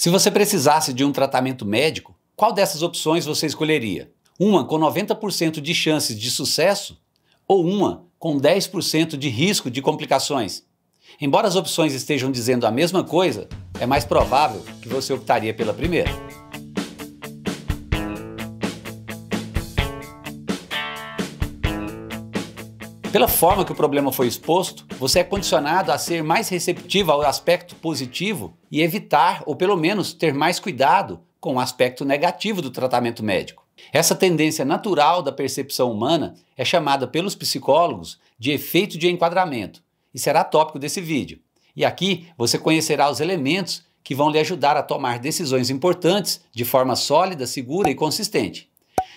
Se você precisasse de um tratamento médico, qual dessas opções você escolheria? Uma com 90% de chances de sucesso ou uma com 10% de risco de complicações? Embora as opções estejam dizendo a mesma coisa, é mais provável que você optaria pela primeira. Pela forma que o problema foi exposto, você é condicionado a ser mais receptivo ao aspecto positivo e evitar, ou pelo menos ter mais cuidado com o aspecto negativo do tratamento médico. Essa tendência natural da percepção humana é chamada pelos psicólogos de efeito de enquadramento e será tópico desse vídeo. E aqui você conhecerá os elementos que vão lhe ajudar a tomar decisões importantes de forma sólida, segura e consistente.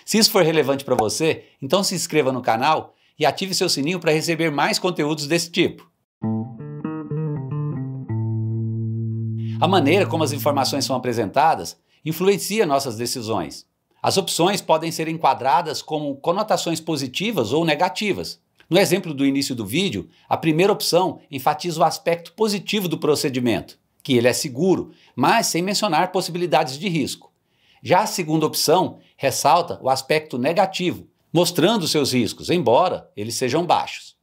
Se isso for relevante para você, então se inscreva no canal e ative seu sininho para receber mais conteúdos desse tipo. A maneira como as informações são apresentadas influencia nossas decisões. As opções podem ser enquadradas como conotações positivas ou negativas. No exemplo do início do vídeo, a primeira opção enfatiza o aspecto positivo do procedimento, que ele é seguro, mas sem mencionar possibilidades de risco. Já a segunda opção ressalta o aspecto negativo, mostrando seus riscos, embora eles sejam baixos.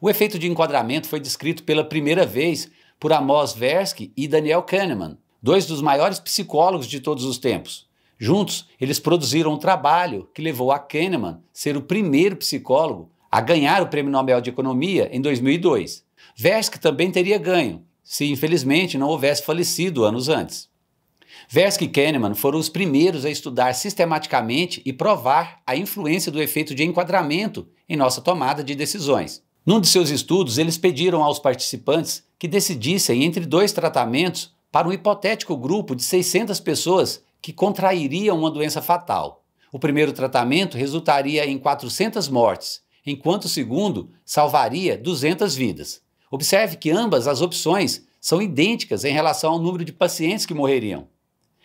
O efeito de enquadramento foi descrito pela primeira vez por Amos Versky e Daniel Kahneman, dois dos maiores psicólogos de todos os tempos. Juntos, eles produziram um trabalho que levou a Kahneman ser o primeiro psicólogo a ganhar o Prêmio Nobel de Economia em 2002. Versky também teria ganho, se infelizmente não houvesse falecido anos antes. Versky e Kahneman foram os primeiros a estudar sistematicamente e provar a influência do efeito de enquadramento em nossa tomada de decisões. Num de seus estudos, eles pediram aos participantes que decidissem entre dois tratamentos para um hipotético grupo de 600 pessoas que contrairiam uma doença fatal. O primeiro tratamento resultaria em 400 mortes, enquanto o segundo salvaria 200 vidas. Observe que ambas as opções são idênticas em relação ao número de pacientes que morreriam.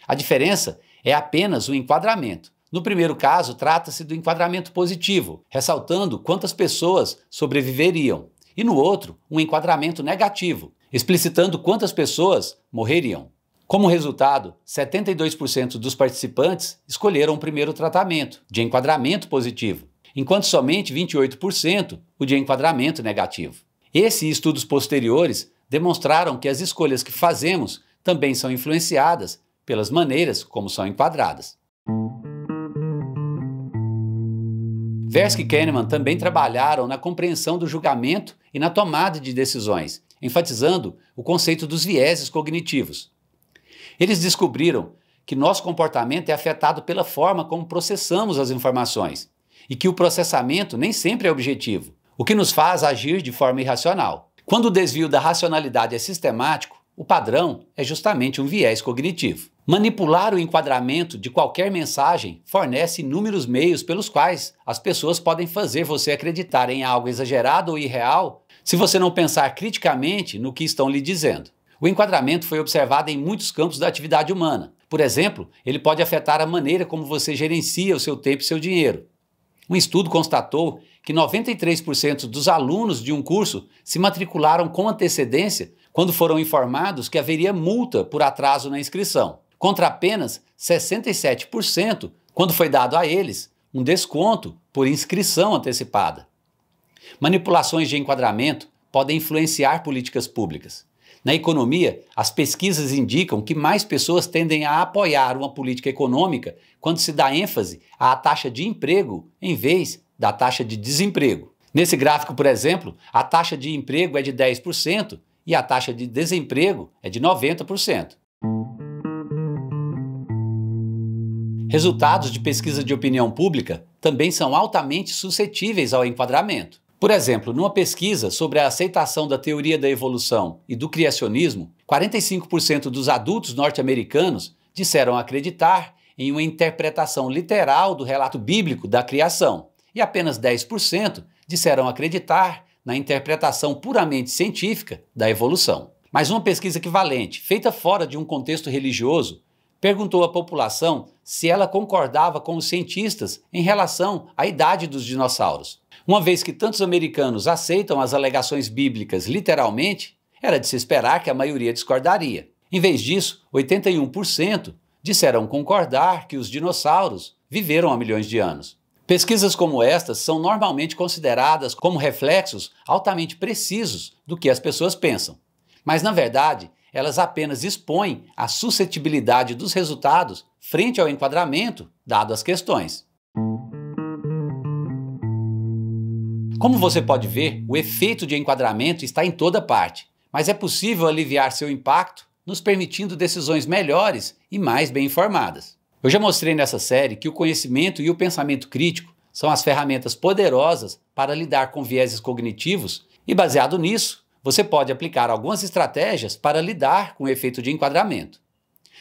A diferença é apenas o enquadramento. No primeiro caso, trata-se do enquadramento positivo, ressaltando quantas pessoas sobreviveriam, e no outro, um enquadramento negativo, explicitando quantas pessoas morreriam. Como resultado, 72% dos participantes escolheram o primeiro tratamento, de enquadramento positivo, enquanto somente 28% o de enquadramento negativo. Esse e estudos posteriores demonstraram que as escolhas que fazemos também são influenciadas pelas maneiras como são enquadradas. Versky e Kahneman também trabalharam na compreensão do julgamento e na tomada de decisões, enfatizando o conceito dos vieses cognitivos. Eles descobriram que nosso comportamento é afetado pela forma como processamos as informações e que o processamento nem sempre é objetivo, o que nos faz agir de forma irracional. Quando o desvio da racionalidade é sistemático, o padrão é justamente um viés cognitivo. Manipular o enquadramento de qualquer mensagem fornece inúmeros meios pelos quais as pessoas podem fazer você acreditar em algo exagerado ou irreal se você não pensar criticamente no que estão lhe dizendo. O enquadramento foi observado em muitos campos da atividade humana. Por exemplo, ele pode afetar a maneira como você gerencia o seu tempo e seu dinheiro. Um estudo constatou que 93% dos alunos de um curso se matricularam com antecedência quando foram informados que haveria multa por atraso na inscrição, contra apenas 67% quando foi dado a eles um desconto por inscrição antecipada. Manipulações de enquadramento podem influenciar políticas públicas. Na economia, as pesquisas indicam que mais pessoas tendem a apoiar uma política econômica quando se dá ênfase à taxa de emprego em vez da taxa de desemprego. Nesse gráfico, por exemplo, a taxa de emprego é de 10%, e a taxa de desemprego é de 90%. Resultados de pesquisa de opinião pública também são altamente suscetíveis ao enquadramento. Por exemplo, numa pesquisa sobre a aceitação da teoria da evolução e do criacionismo, 45% dos adultos norte-americanos disseram acreditar em uma interpretação literal do relato bíblico da criação, e apenas 10% disseram acreditar na interpretação puramente científica da evolução. Mas uma pesquisa equivalente, feita fora de um contexto religioso, perguntou à população se ela concordava com os cientistas em relação à idade dos dinossauros. Uma vez que tantos americanos aceitam as alegações bíblicas literalmente, era de se esperar que a maioria discordaria. Em vez disso, 81% disseram concordar que os dinossauros viveram há milhões de anos. Pesquisas como estas são normalmente consideradas como reflexos altamente precisos do que as pessoas pensam, mas na verdade elas apenas expõem a suscetibilidade dos resultados frente ao enquadramento dado às questões. Como você pode ver, o efeito de enquadramento está em toda parte, mas é possível aliviar seu impacto nos permitindo decisões melhores e mais bem informadas. Eu já mostrei nessa série que o conhecimento e o pensamento crítico são as ferramentas poderosas para lidar com vieses cognitivos e, baseado nisso, você pode aplicar algumas estratégias para lidar com o efeito de enquadramento.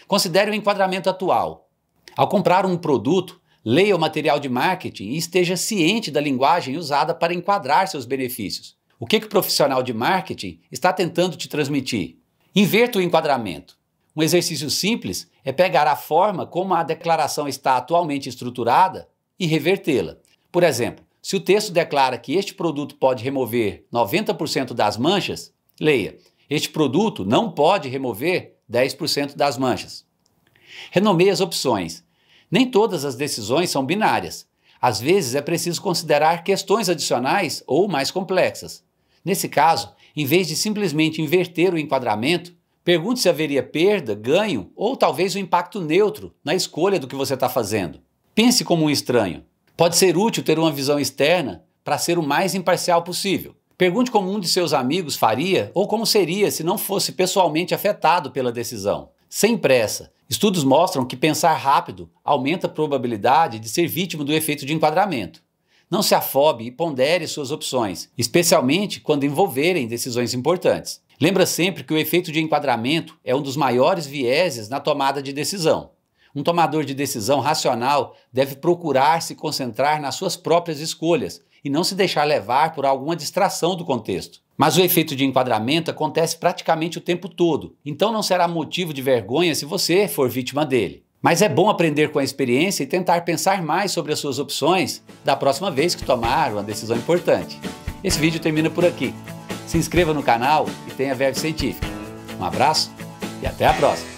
Considere o enquadramento atual. Ao comprar um produto, leia o material de marketing e esteja ciente da linguagem usada para enquadrar seus benefícios. O que, que o profissional de marketing está tentando te transmitir? Inverta o enquadramento. Um exercício simples é pegar a forma como a declaração está atualmente estruturada e revertê-la. Por exemplo, se o texto declara que este produto pode remover 90% das manchas, leia: Este produto não pode remover 10% das manchas. Renomeie as opções. Nem todas as decisões são binárias. Às vezes é preciso considerar questões adicionais ou mais complexas. Nesse caso, em vez de simplesmente inverter o enquadramento, Pergunte se haveria perda, ganho ou talvez um impacto neutro na escolha do que você está fazendo. Pense como um estranho. Pode ser útil ter uma visão externa para ser o mais imparcial possível. Pergunte como um de seus amigos faria ou como seria se não fosse pessoalmente afetado pela decisão. Sem pressa, estudos mostram que pensar rápido aumenta a probabilidade de ser vítima do efeito de enquadramento. Não se afobe e pondere suas opções, especialmente quando envolverem decisões importantes. Lembra sempre que o efeito de enquadramento é um dos maiores vieses na tomada de decisão. Um tomador de decisão racional deve procurar se concentrar nas suas próprias escolhas e não se deixar levar por alguma distração do contexto. Mas o efeito de enquadramento acontece praticamente o tempo todo, então não será motivo de vergonha se você for vítima dele. Mas é bom aprender com a experiência e tentar pensar mais sobre as suas opções da próxima vez que tomar uma decisão importante. Esse vídeo termina por aqui. Se inscreva no canal e tenha verve científica. Um abraço e até a próxima!